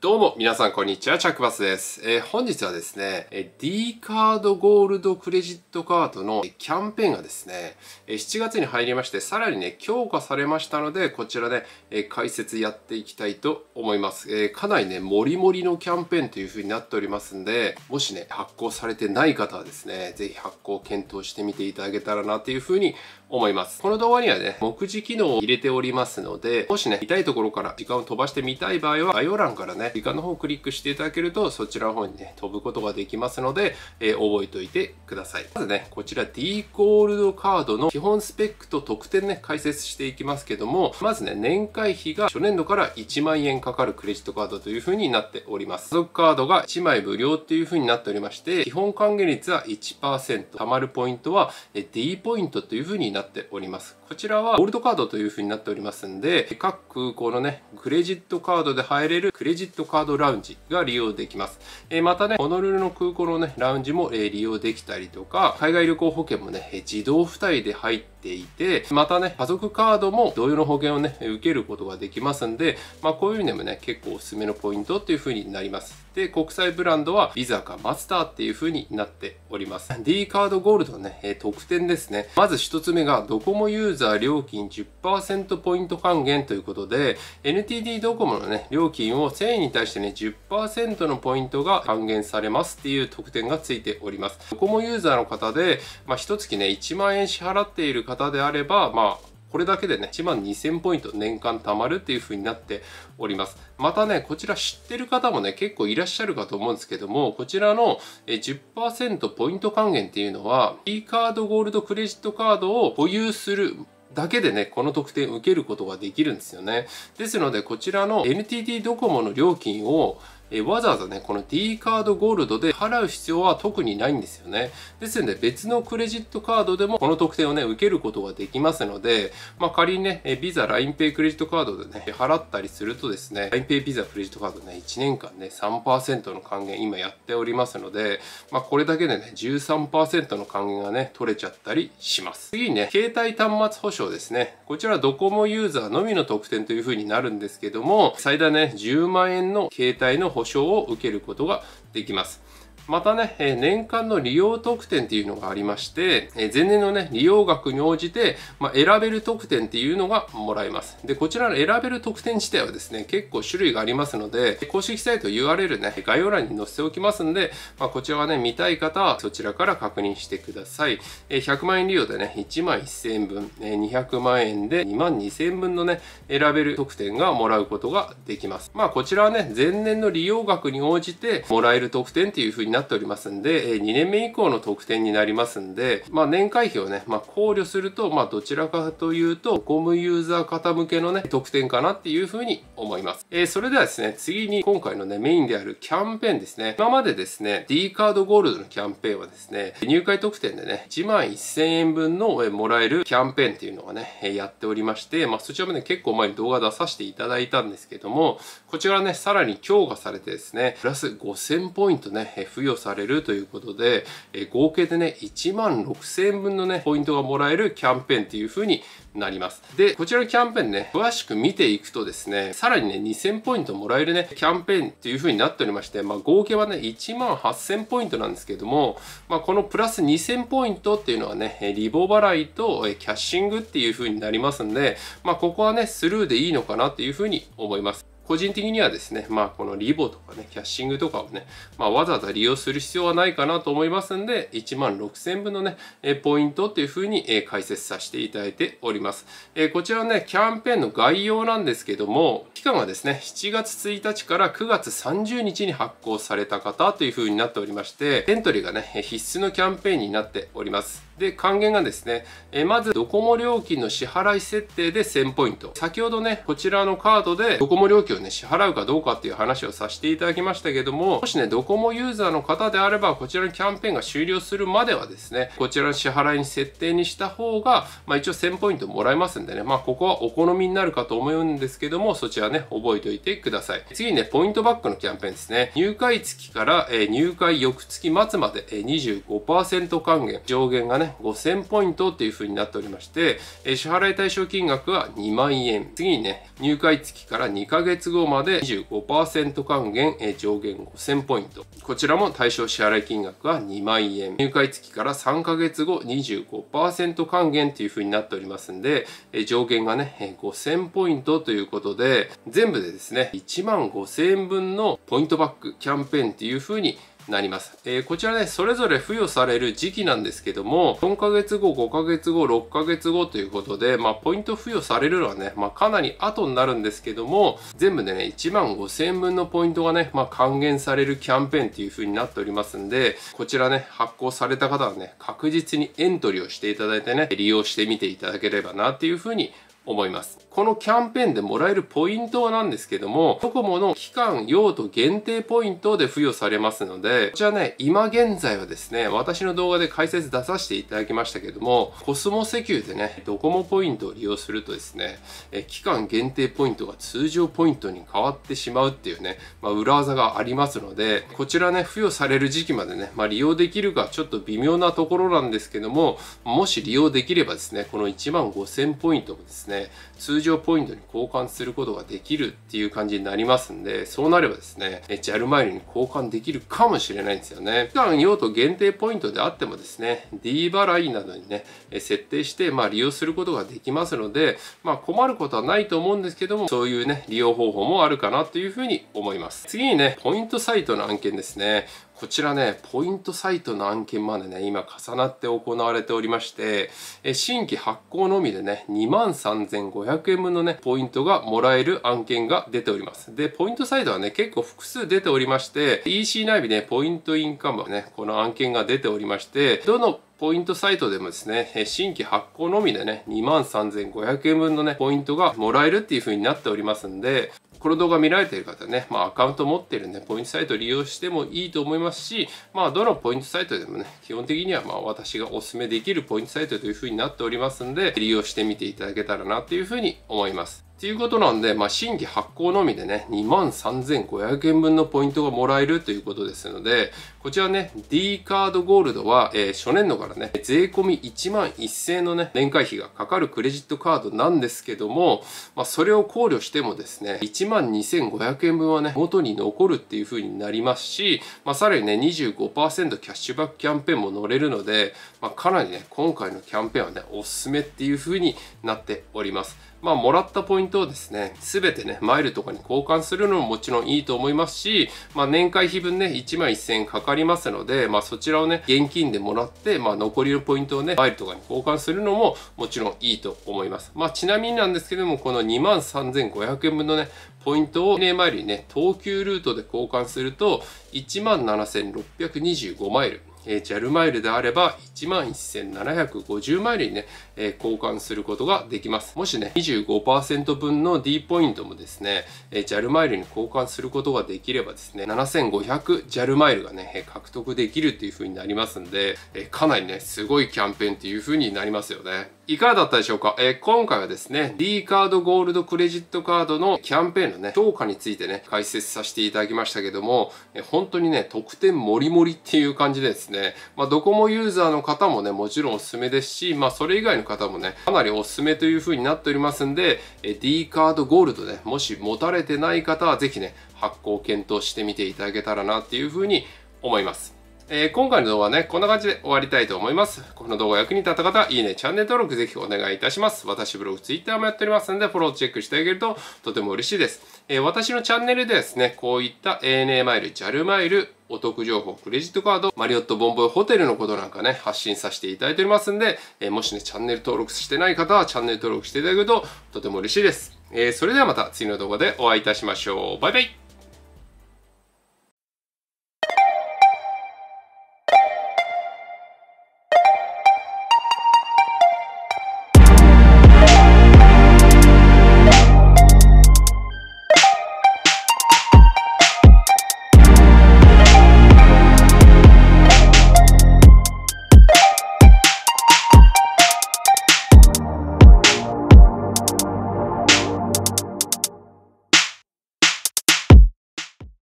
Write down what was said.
どうも、皆さん、こんにちは。チャックバスです。えー、本日はですね、え D カードゴールドクレジットカードのキャンペーンがですね、え7月に入りまして、さらにね、強化されましたので、こちらで、ね、え解説やっていきたいと思います。えー、かなりね、もりもりのキャンペーンという風になっておりますんで、もしね、発行されてない方はですね、ぜひ発行検討してみていただけたらなという風に思います。この動画にはね、目次機能を入れておりますので、もしね、見たいところから時間を飛ばしてみたい場合は、概要欄からね、時間の方をクリックしていただけると、そちらの方にね、飛ぶことができますので、えー、覚えておいてください。まずね、こちら D ゴールドカードの基本スペックと特典ね、解説していきますけども、まずね、年会費が初年度から1万円かかるクレジットカードという風になっております。家族カードが1枚無料っていう風になっておりまして、基本還元率は1%、貯まるポイントは D ポイントという風になっております。こちらはゴールドカードという風になっておりますんで、各空港のね、クレジットカードで入れるクレジットカードラウンジが利用できます。えまたね、ホノルルの空港のね、ラウンジも、え利用できたりとか、海外旅行保険もね、自動付帯で入っていて、またね、家族カードも同様の保険をね、受けることができますんで、まあこういう意味でもね、結構おすすめのポイントっていう風になります。、国際ブランドはビザかマスターっていう風になっております。D カードゴールドのね、え特典ですね。まず1つ目が、ドコモユーザー料金10%ポイント還元ということで、NTT ドコモのね、料金を1000円に対してね、10%のポイントが還元されますっていう特典がついております。ドコモユーザーの方で、まあ、1月ね、1万円支払っている方であれば、まあ、これだけでね、1万2000ポイント年間貯まるっていう風になっております。またね、こちら知ってる方もね、結構いらっしゃるかと思うんですけども、こちらの10%ポイント還元っていうのは、e カードゴールドクレジットカードを保有するだけでね、この特典を受けることができるんですよね。ですので、こちらの NTT ドコモの料金をえわざわざね、この D カードゴールドで払う必要は特にないんですよね。ですので、別のクレジットカードでもこの特典をね、受けることができますので、まあ、仮にね、ビザ、n e p a イクレジットカードでね、払ったりするとですね、ラインペイビザ、クレジットカードね、1年間ね、3%の還元今やっておりますので、まあ、これだけでね、13%の還元がね、取れちゃったりします。次にね、携帯端末保証ですね。こちらドコモユーザーのみの特典というふうになるんですけども、最大ね、10万円の携帯の保保証を受けることができます。またね、え年間の利用特典っていうのがありまして、え前年のね、利用額に応じて、まあ、選べる特典っていうのがもらえます。で、こちらの選べる特典自体はですね、結構種類がありますので、公式サイト URL ね、概要欄に載せておきますんで、まあ、こちらはね、見たい方はそちらから確認してください。え100万円利用でね、1万1000円分、え200万円で2万2000円分のね、選べる特典がもらうことができます。まあ、こちらはね、前年の利用額に応じてもらえる特典っていう風にななっておりますんで、え2年目以降の特典になりますんで、まあ、年会費をね、まあ、考慮すると、まあ、どちらかというと、ゴムユーザー方向けのね、特典かなっていうふうに思います。えー、それではですね、次に今回のね、メインであるキャンペーンですね。今までですね、D カードゴールドのキャンペーンはですね、入会特典でね、1万1000円分のもらえるキャンペーンっていうのがね、やっておりまして、まあ、そちらもね、結構前に動画出させていただいたんですけども、こちらね、さらに強化されてですね、プラス5000ポイントね、付与されるということで、え合計でね、1万6000円分のね、ポイントがもらえるキャンペーンっていうふうになります。で、こちらのキャンペーンね、詳しく見ていくとですね、さらにね、2000ポイントもらえるね、キャンペーンっていう風になっておりまして、まあ、合計はね、1万8000ポイントなんですけども、まあ、このプラス2000ポイントっていうのはね、リボ払いとキャッシングっていう風になりますんで、まあ、ここはね、スルーでいいのかなっていう風に思います。個人的にはですね、まあこのリボとかね、キャッシングとかをね、まあわざわざ利用する必要はないかなと思いますんで、1万6000分のね、ポイントっていう風に解説させていただいております。ます。えー、こちらね、キャンペーンの概要なんですけども、期間がですね、7月1日から9月30日に発行された方という風になっておりまして、エントリーがね、必須のキャンペーンになっております。で、還元がですね、えまずドコモ料金の支払い設定で1000ポイント。先ほどね、こちらのカードでドコモ料金をね、支払うかどうかっていう話をさせていただきましたけども、もしね、ドコモユーザーの方であれば、こちらのキャンペーンが終了するまではですね、こちらの支払いに設定にした方が、まあ一応1000ポイントもらえますんでね、まあここはお好みになるかと思うんですけども、そちらね、覚えておいてください。次にね、ポイントバックのキャンペーンですね。入会月から、え入会翌月末まで、え25%還元。上限がね、5000ポイントっていう風になっておりまして、え支払い対象金額は2万円。次にね、入会月から2ヶ月後まで25%還元、え上限5000ポイント。こちらも対象支払い金額は2万円。入会月から3ヶ月後25%還元っていう風になっておりますんで、え上限がね、え5000ポイントということで、全部でですね、1万5000円分のポイントバックキャンペーンっていう風になります。えー、こちらね、それぞれ付与される時期なんですけども、4ヶ月後、5ヶ月後、6ヶ月後ということで、まあ、ポイント付与されるのはね、まあ、かなり後になるんですけども、全部でね、1万5000円分のポイントがね、まあ、還元されるキャンペーンっていう風になっておりますんで、こちらね、発行された方はね、確実にエントリーをしていただいてね、利用してみていただければなっていう風に思います。このキャンペーンでもらえるポイントなんですけども、ドコモの期間用途限定ポイントで付与されますので、こちらね、今現在はですね、私の動画で解説出させていただきましたけども、コスモ石油でね、ドコモポイントを利用するとですね、え期間限定ポイントが通常ポイントに変わってしまうっていうね、まあ、裏技がありますので、こちらね、付与される時期までね、まあ、利用できるかちょっと微妙なところなんですけども、もし利用できればですね、この1万5000ポイントもですね、ね、通常ポイントに交換することができるっていう感じになりますんで、そうなればですね、JAL マイルに交換できるかもしれないんですよね。普段用途限定ポイントであってもですね、D 払いなどにね、設定して、まあ、利用することができますので、まあ、困ることはないと思うんですけども、そういうね、利用方法もあるかなというふうに思います。次にね、ポイントサイトの案件ですね。こちらね、ポイントサイトの案件までね、今重なって行われておりまして、え新規発行のみでね、23,500円分のね、ポイントがもらえる案件が出ております。で、ポイントサイトはね、結構複数出ておりまして、EC 内部ね、ポイントインカムはね、この案件が出ておりまして、どのポイントサイトでもですね、新規発行のみでね、23,500円分のね、ポイントがもらえるっていう風になっておりますんで、この動画見られている方ね、まあ、アカウント持ってるんで、ポイントサイト利用してもいいと思いますし、まあ、どのポイントサイトでもね、基本的にはまあ私がお勧めできるポイントサイトというふうになっておりますんで、利用してみていただけたらなというふうに思います。っていうことなんで、まあ、新規発行のみでね、23,500円分のポイントがもらえるということですので、こちらね、D カードゴールドは、えー、初年度からね、税込み1万1000円のね、年会費がかかるクレジットカードなんですけども、まあ、それを考慮してもですね、12,500円分はね、元に残るっていう風になりますし、まあ、さらにね、25%キャッシュバックキャンペーンも乗れるので、まあ、かなりね、今回のキャンペーンはね、おすすめっていう風になっております。まあ、もらったポイントントをですね、すべてね、マイルとかに交換するのももちろんいいと思いますし、まあ、年会費分ね、1万1000円かかりますので、まあ、そちらをね、現金でもらって、まあ、残りのポイントをね、マイルとかに交換するのももちろんいいと思います。まあ、ちなみになんですけども、この2万3500円分のね、ポイントを、ね、マイルにね、東急ルートで交換すると、17,625マイル。え JAL マイルであれば11,750マイルにね、え交換することができます。もしね、25%分の D ポイントもですね、え JAL マイルに交換することができればですね、7500JAL マイルがね、獲得できるっていう風になりますんで、えかなりね、すごいキャンペーンっていう風になりますよね。いかがだったでしょうか、えー、今回はですね、D カードゴールドクレジットカードのキャンペーンのね、評価についてね、解説させていただきましたけども、えー、本当にね、特典もりもりっていう感じでですね、まあ、ドコモユーザーの方もね、もちろんおすすめですし、まあ、それ以外の方もね、かなりおすすめという風になっておりますんで、えー、D カードゴールドね、もし持たれてない方はぜひね、発行検討してみていただけたらなっていう風に思います。えー、今回の動画はね、こんな感じで終わりたいと思います。この動画役に立った方、いいね、チャンネル登録ぜひお願いいたします。私ブログ、ツイッターもやっておりますので、フォローチェックしてあげるととても嬉しいです。えー、私のチャンネルでですね、こういった ANA マイル、JAL マイル、お得情報、クレジットカード、マリオットボンボイホテルのことなんかね、発信させていただいておりますんで、えー、もしね、チャンネル登録してない方は、チャンネル登録していただくととても嬉しいです。えそれではまた次の動画でお会いいたしましょう。バイバイ